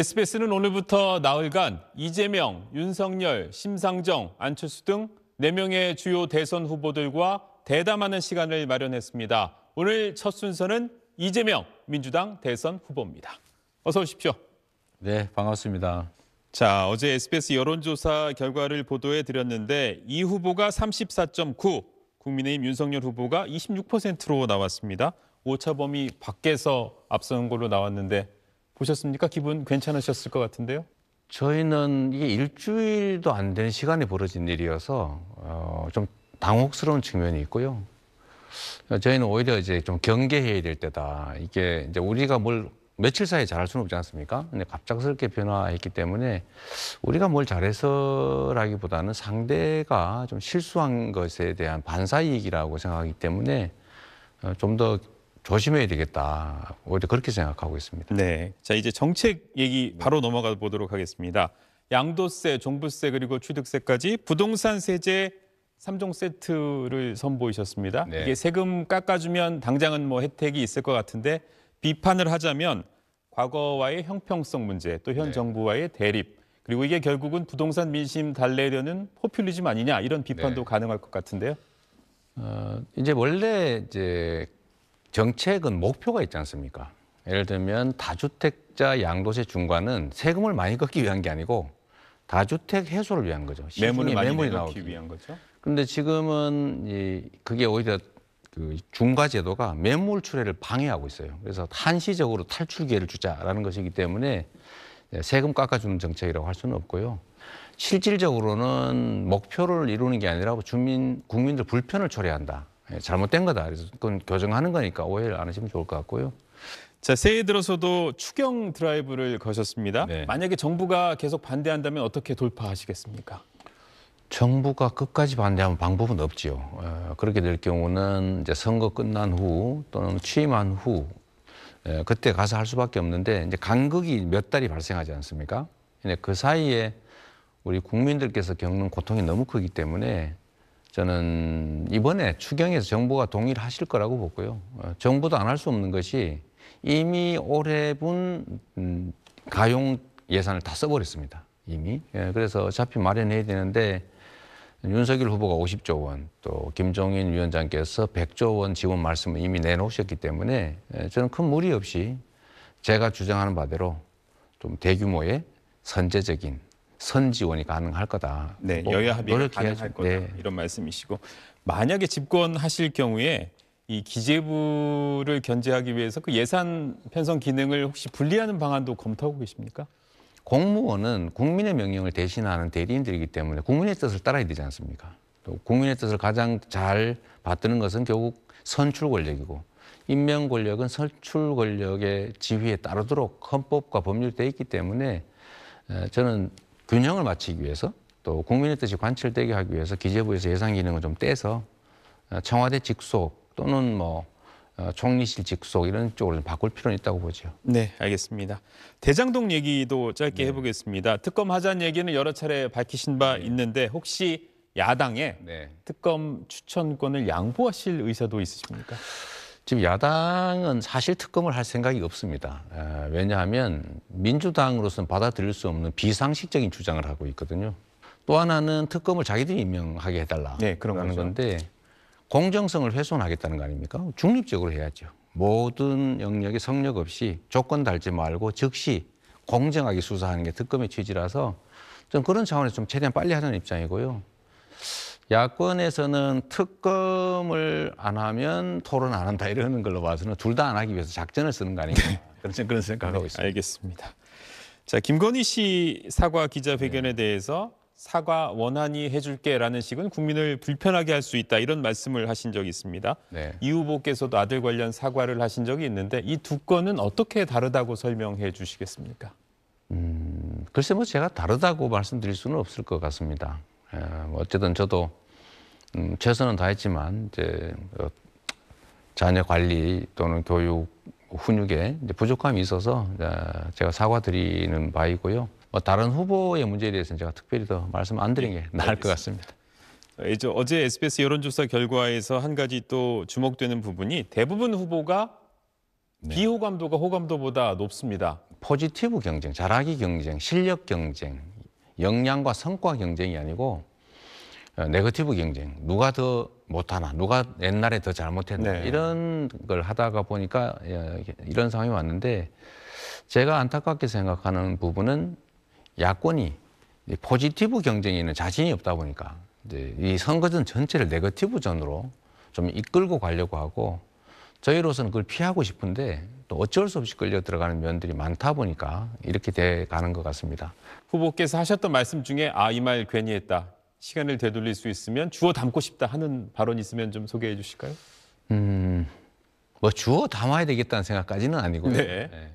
SBS는 오늘부터 나흘간 이재명, 윤석열, 심상정, 안철수 등 4명의 주요 대선 후보들과 대담하는 시간을 마련했습니다. 오늘 첫 순서는 이재명 민주당 대선 후보입니다. 어서 오십시오. 네, 반갑습니다. 자, 어제 SBS 여론조사 결과를 보도해 드렸는데 이 후보가 34.9, 국민의힘 윤석열 후보가 26%로 나왔습니다. 오차범위 밖에서 앞서는 걸로 나왔는데 보셨습니까? 기분 괜찮으셨을 것 같은데요. 저희는 이게 일주일도 안 된 시간에 벌어진 일이어서 어, 좀 당혹스러운 측면이 있고요. 저희는 오히려 이제 좀 경계해야 될 때다. 이게 이제 우리가 뭘 며칠 사이에 잘할 수는 없지 않습니까? 근데 갑작스럽게 변화했기 때문에 우리가 뭘 잘해서라기보다는 상대가 좀 실수한 것에 대한 반사이익이라고 생각하기 때문에 어, 좀더 조심해야 되겠다. 오히려 그렇게 생각하고 있습니다. 네. 자, 이제 정책 얘기 바로 넘어가 보도록 하겠습니다. 양도세, 종부세 그리고 취득세까지 부동산 세제 삼종 세트를 선보이셨습니다. 네. 이게 세금 깎아주면 당장은 뭐 혜택이 있을 것 같은데 비판을 하자면 과거와의 형평성 문제, 또현 네. 정부와의 대립, 그리고 이게 결국은 부동산 민심 달래려는 포퓰리즘 아니냐 이런 비판도 네. 가능할 것 같은데요. 어, 이제 원래 이제 정책은 목표가 있지 않습니까? 예를 들면 다주택자 양도세 중과는 세금을 많이 걷기 위한 게 아니고 다주택 해소를 위한 거죠. 매물을 많이 매물이 나오기 위한 거죠. 그런데 지금은 이 그게 오히려 그 중과 제도가 매물 출회를 방해하고 있어요. 그래서 한시적으로 탈출 기회를 주자라는 것이기 때문에 세금 깎아주는 정책이라고 할 수는 없고요. 실질적으로는 목표를 이루는 게 아니라 주민 국민들 불편을 초래한다. 예, 잘못된 거다. 그래서 그건 교정하는 거니까 오해를 안 하시면 좋을 것 같고요. 자, 새해 들어서도 추경 드라이브를 거셨습니다. 네. 만약에 정부가 계속 반대한다면 어떻게 돌파하시겠습니까? 정부가 끝까지 반대하면 방법은 없지요. 어, 그렇게 될 경우는 이제 선거 끝난 후 또는 취임한 후 예, 그때 가서 할 수밖에 없는데 이제 간극이 몇 달이 발생하지 않습니까? 근데 그 사이에 우리 국민들께서 겪는 고통이 너무 크기 때문에 저는 이번에 추경에서 정부가 동의를 하실 거라고 보고요. 어, 정부도 안 할 수 없는 것이 이미 올해분 음, 가용 예산을 다 써버렸습니다. 이미. 예, 그래서 어차피 마련해야 되는데 윤석열 후보가 50조 원, 또 김종인 위원장께서 100조 원 지원 말씀을 이미 내놓으셨기 때문에 예, 저는 큰 무리 없이 제가 주장하는 바대로 좀 대규모의 선제적인 선지원이 가능할 거다. 네, 뭐 여야 합의가 가능할 거다. 네. 이런 말씀이시고 만약에 집권하실 경우에 이 기재부를 견제하기 위해서 그 예산 편성 기능을 혹시 분리하는 방안도 검토하고 계십니까? 공무원은 국민의 명령을 대신하는 대리인들이기 때문에 국민의 뜻을 따라야 되지 않습니까? 또 국민의 뜻을 가장 잘 받드는 것은 결국 선출 권력이고 임명 권력은 선출 권력의 지휘에 따르도록 헌법과 법률이 돼 있기 때문에 저는 균형을 맞추기 위해서 또 국민의 뜻이 관철되게 하기 위해서 기재부에서 예산 기능을 좀 떼서 어, 청와대 직속 또는 뭐 어, 총리실 직속 이런 쪽으로 바꿀 필요는 있다고 보죠. 네, 알겠습니다. 대장동 얘기도 짧게 네. 해보겠습니다. 특검 하자는 얘기는 여러 차례 밝히신 바 네. 있는데 혹시 야당에 네. 특검 추천권을 양보하실 의사도 있으십니까? 지금 야당은 사실 특검을 할 생각이 없습니다. 왜냐하면 민주당으로서는 받아들일 수 없는 비상식적인 주장을 하고 있거든요. 또 하나는 특검을 자기들이 임명하게 해달라. 네, 그런 거죠. 건데 공정성을 훼손하겠다는 거 아닙니까? 중립적으로 해야죠. 모든 영역에 성역 없이 조건 달지 말고 즉시 공정하게 수사하는 게 특검의 취지라서 좀 그런 차원에서 좀 최대한 빨리 하는 입장이고요. 야권에서는 특검을 안 하면 토론 안 한다 이러는 걸로 봐서는 둘 다 안 하기 위해서 작전을 쓰는 거 아닌가 네. 그런 그런 생각하고 네, 있습니다. 알겠습니다. 자 김건희 씨 사과 기자회견에 네. 대해서 사과 원한이 해줄게라는 식은 국민을 불편하게 할 수 있다 이런 말씀을 하신 적이 있습니다. 네. 이 후보께서도 아들 관련 사과를 하신 적이 있는데 이 두 건은 어떻게 다르다고 설명해 주시겠습니까? 음, 글쎄 뭐 제가 다르다고 말씀드릴 수는 없을 것 같습니다. 예, 뭐 어쨌든 저도 음, 최선은 다했지만 이제 어, 자녀 관리 또는 교육 훈육에 부족함이 있어서 아, 제가 사과드리는 바이고요. 뭐 다른 후보의 문제에 대해서는 제가 특별히 더 말씀 안 드린 게 네, 나을 것 같습니다. 어, 어제 SBS 여론조사 결과에서 한 가지 또 주목되는 부분이 대부분 후보가 네. 비호감도가 호감도보다 높습니다. 포지티브 경쟁, 자라기 경쟁, 실력 경쟁, 역량과 성과 경쟁이 아니고 어, 네거티브 경쟁 누가 더 못하나 누가 옛날에 더 잘못했나 네. 이런 걸 하다가 보니까 예, 이런 상황이 왔는데 제가 안타깝게 생각하는 부분은 야권이 포지티브 경쟁에는 자신이 없다 보니까 이제 이 선거전 전체를 네거티브전으로 좀 이끌고 가려고 하고 저희로서는 그걸 피하고 싶은데 또 어쩔 수 없이 끌려 들어가는 면들이 많다 보니까 이렇게 돼 가는 것 같습니다. 후보께서 하셨던 말씀 중에 아 이 말 괜히 했다 시간을 되돌릴 수 있으면 주워 담고 싶다 하는 발언 있으면 좀 소개해 주실까요? 음, 뭐 주워 담아야 되겠다는 생각까지는 아니고요. 네. 네.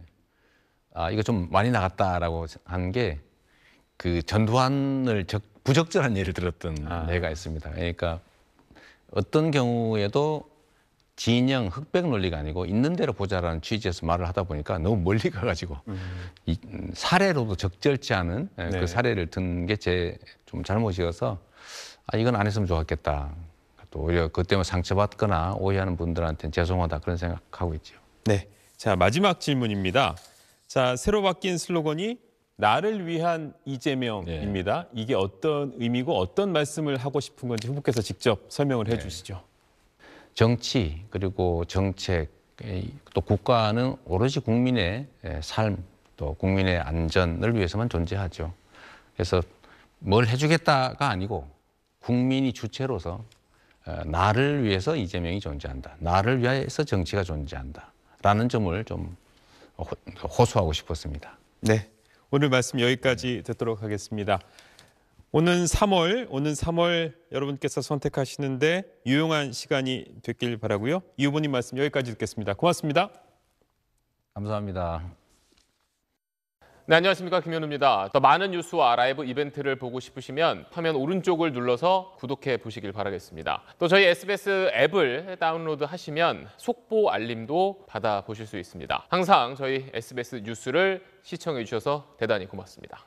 아 이거 좀 많이 나갔다라고 한 게 그 전두환을 적, 부적절한 예를 들었던 아. 예가 있습니다. 그러니까 어떤 경우에도 진영 흑백 논리가 아니고 있는 대로 보자라는 취지에서 말을 하다 보니까 너무 멀리 가가지고 음. 이, 사례로도 적절치 않은 예, 그 네. 그 사례를 든 게 제 좀 잘못이어서 아 이건 안 했으면 좋았겠다. 또 오히려 그 때문에 상처받거나 오해하는 분들한테는 죄송하다 그런 생각하고 있죠. 네, 자 마지막 질문입니다. 자 새로 바뀐 슬로건이 나를 위한 이재명입니다. 네. 이게 어떤 의미고 어떤 말씀을 하고 싶은 건지 후보께서 직접 설명을 해주시죠. 네. 정치 그리고 정책 또 국가는 오로지 국민의 삶 또 국민의 안전을 위해서만 존재하죠. 그래서 뭘 해주겠다가 아니고 국민이 주체로서 나를 위해서 이재명이 존재한다. 나를 위해서 정치가 존재한다. 라는 점을 좀 호소하고 싶었습니다. 네. 오늘 말씀 여기까지 듣도록 하겠습니다. 오는 3월, 오는 3월 여러분께서 선택하시는데 유용한 시간이 됐길 바라고요. 이 후보님 말씀 여기까지 듣겠습니다. 고맙습니다. 감사합니다. 네, 안녕하십니까. 김현우입니다. 더 많은 뉴스와 라이브 이벤트를 보고 싶으시면 화면 오른쪽을 눌러서 구독해 보시길 바라겠습니다. 또 저희 SBS 앱을 다운로드 하시면 속보 알림도 받아보실 수 있습니다. 항상 저희 SBS 뉴스를 시청해 주셔서 대단히 고맙습니다.